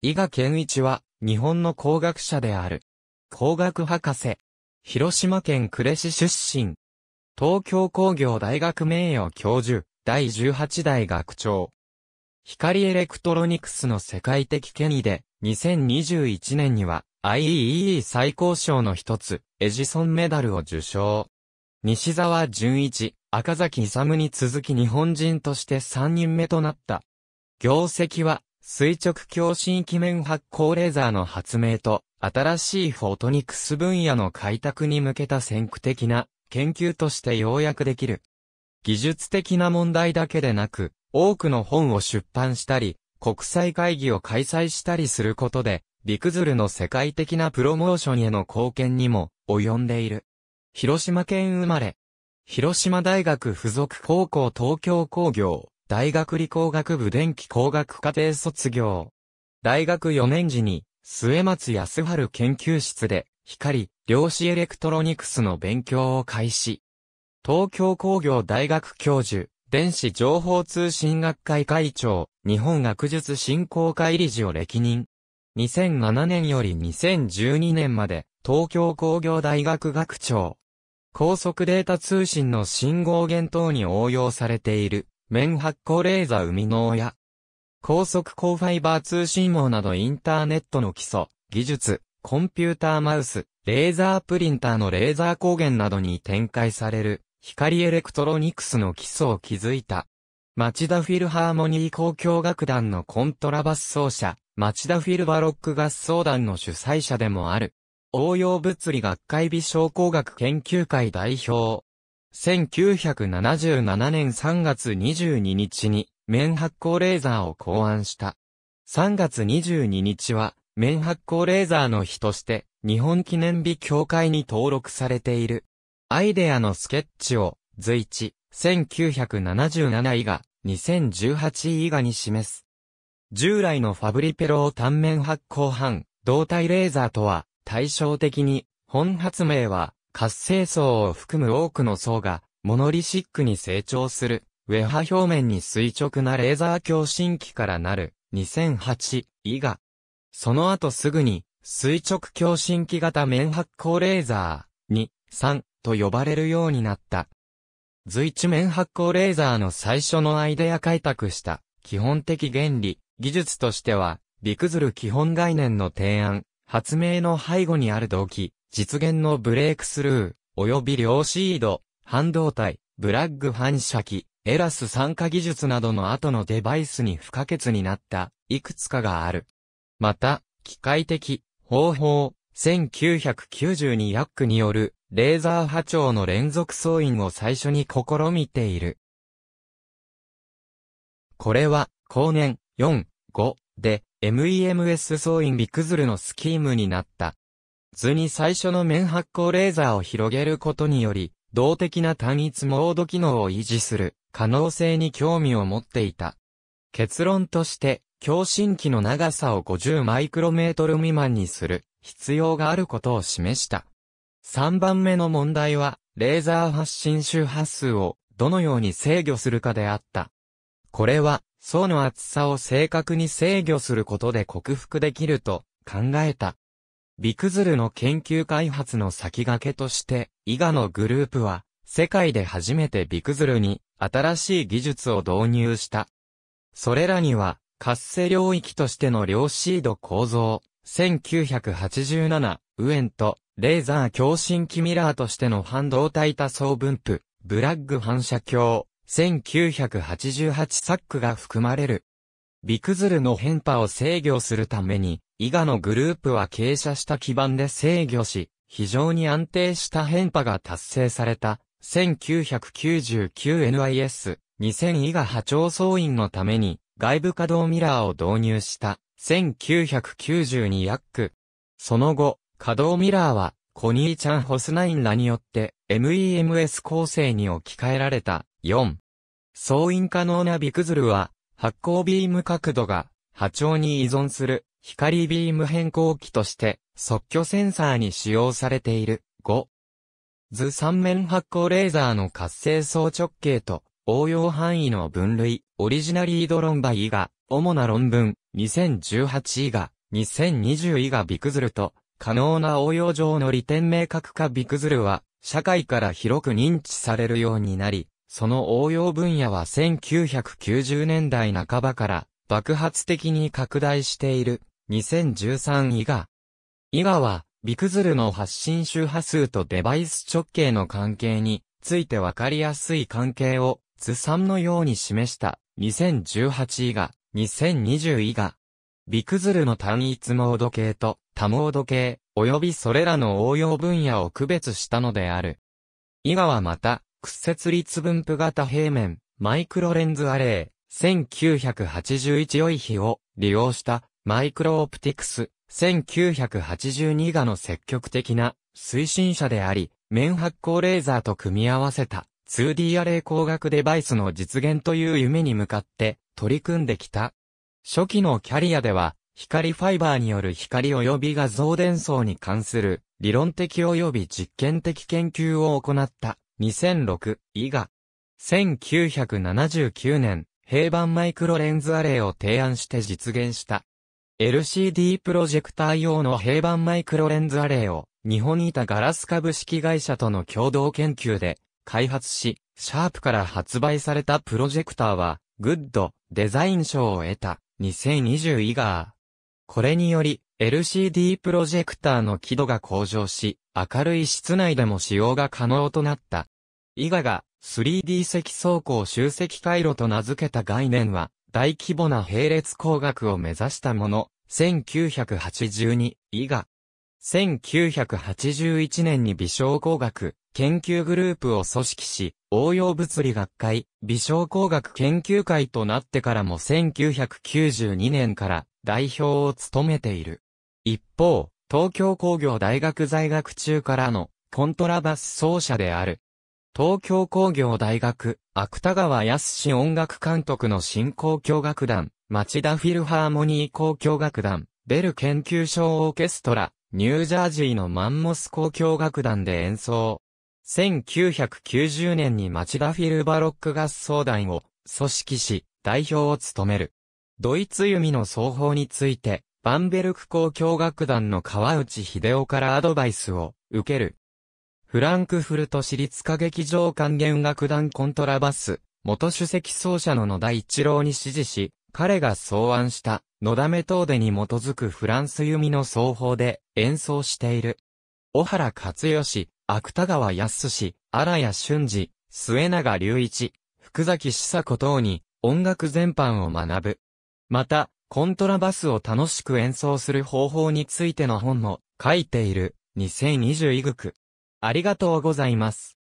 伊賀健一は、日本の工学者である。工学博士。広島県呉市出身。東京工業大学名誉教授、第18代学長。光エレクトロニクスの世界的権威で、2021年には、IEEE 最高賞の一つ、エジソンメダルを受賞。西沢淳一、赤崎勇に続き日本人として3人目となった。業績は、垂直共振域面発光レーザーの発明と、新しいフォトニクス分野の開拓に向けた先駆的な研究として要約できる。技術的な問題だけでなく、多くの本を出版したり、国際会議を開催したりすることで、ビクズルの世界的なプロモーションへの貢献にも及んでいる。広島県生まれ。広島大学附属高校東京工業。大学理工学部電気工学課程卒業。大学4年時に、末松康春研究室で、光、量子エレクトロニクスの勉強を開始。東京工業大学教授、電子情報通信学会会長、日本学術振興会理事を歴任。2007年より2012年まで、東京工業大学学長。高速データ通信の信号源等に応用されている面発光レーザ生みの親。高速高ファイバー通信網などインターネットの基礎、技術、コンピューターマウス、レーザープリンターのレーザー光源などに展開される、光エレクトロニクスの基礎を築いた。町田フィルハーモニー交響楽団のコントラバス奏者、町田フィルバロック合奏団の主催者でもある。応用物理学会美症工学研究会代表、1977年3月22日に、面発光レーザーを考案した。3月22日は、面発光レーザーの日として、日本記念日協会に登録されている。アイデアのスケッチを、随一、1977以下、2018以下に示す。従来のファブリペロー単面発光版、胴体レーザーとは、対照的に、本発明は、活性層を含む多くの層が、モノリシックに成長する、ウェハ表面に垂直なレーザー共振器からなる、2008以下。その後すぐに、垂直共振器型面発光レーザー、2、3と呼ばれるようになった。随地面発光レーザーの最初のアイデア開拓した、基本的原理、技術としては、ビクズル基本概念の提案、発明の背後にある動機、実現のブレイクスルー、及び量シード、半導体、ブラッグ反射器、エラス酸化技術などの後のデバイスに不可欠になった、いくつかがある。また、機械的、方法、1992ヤックによる、レーザー波長の連続挿印を最初に試みている。これは、後年、4、5で、MEMS 総員ビクズルのスキームになった。図に最初の面発光レーザーを広げることにより、動的な単一モード機能を維持する可能性に興味を持っていた。結論として、共振器の長さを50マイクロメートル未満にする必要があることを示した。3番目の問題は、レーザー発信周波数をどのように制御するかであった。これは、層の厚さを正確に制御することで克服できると考えた。ビクズルの研究開発の先駆けとして、伊賀のグループは、世界で初めてビクズルに新しい技術を導入した。それらには、活性領域としての量シード構造、1987、ウエンと、レーザー共振器ミラーとしての半導体多層分布、ブラッグ反射鏡、1988サックが含まれる。ビクズルの変化を制御するために、伊賀のグループは傾斜した基盤で制御し、非常に安定した変化が達成された、1999NIS、2000伊賀波長総員のために、外部稼働ミラーを導入した、1992ヤック。その後、稼働ミラーは、コニーちゃんホスナインらによって、MEMS 構成に置き換えられた、4。総因可能なビクズルは、発光ビーム角度が波長に依存する光ビーム変更器として即挙センサーに使用されている。5。図三面発光レーザーの活性層直径と応用範囲の分類、オリジナリード論バイが、主な論文、2018位が、2020位がビクズルと、可能な応用上の利点明確化ビクズルは、社会から広く認知されるようになり、その応用分野は1990年代半ばから爆発的に拡大している2013位が、伊賀は、ビクズルの発信周波数とデバイス直径の関係についてわかりやすい関係を図3のように示した2018位が2020位がビクズルの単一モード系と多モード系、及びそれらの応用分野を区別したのである。伊賀はまた、屈折率分布型平面、マイクロレンズアレイ、1981良い比を利用したマイクロオプティクス、1982がの積極的な推進者であり、面発光レーザーと組み合わせた 2D アレイ光学デバイスの実現という夢に向かって取り組んできた。初期のキャリアでは、光ファイバーによる光及び画像伝送に関する理論的及び実験的研究を行った。2006以下。1979年、平板マイクロレンズアレイを提案して実現した。LCD プロジェクター用の平板マイクロレンズアレイを、日本にいたガラス株式会社との共同研究で開発し、シャープから発売されたプロジェクターは、グッドデザイン賞を得た2020イガー。これにより、LCD プロジェクターの輝度が向上し、明るい室内でも使用が可能となった。伊賀が 3D 積層光集積回路と名付けた概念は、大規模な並列工学を目指したもの、1982伊賀。1981年に微小工学研究グループを組織し、応用物理学会、微小工学研究会となってからも1992年から代表を務めている。一方、東京工業大学在学中からのコントラバス奏者である。東京工業大学、芥川康音楽監督の新交響楽団、町田フィルハーモニー交響楽団、ベル研究所オーケストラ、ニュージャージーのマンモス交響楽団で演奏。1990年に町田フィルバロック合奏団を組織し、代表を務める。ドイツ弓の奏法について、バンベルク交響楽団の川内秀夫からアドバイスを受ける。フランクフルト市立歌劇場管弦楽団コントラバス、元主席奏者の野田一郎に指示し、彼が草案した野田メトーデに基づくフランス弓の奏法で演奏している。小原克義、芥川康史、荒谷俊二、末永隆一、福崎久子等に音楽全般を学ぶ。また、コントラバスを楽しく演奏する方法についての本も書いている2020イグク。ありがとうございます。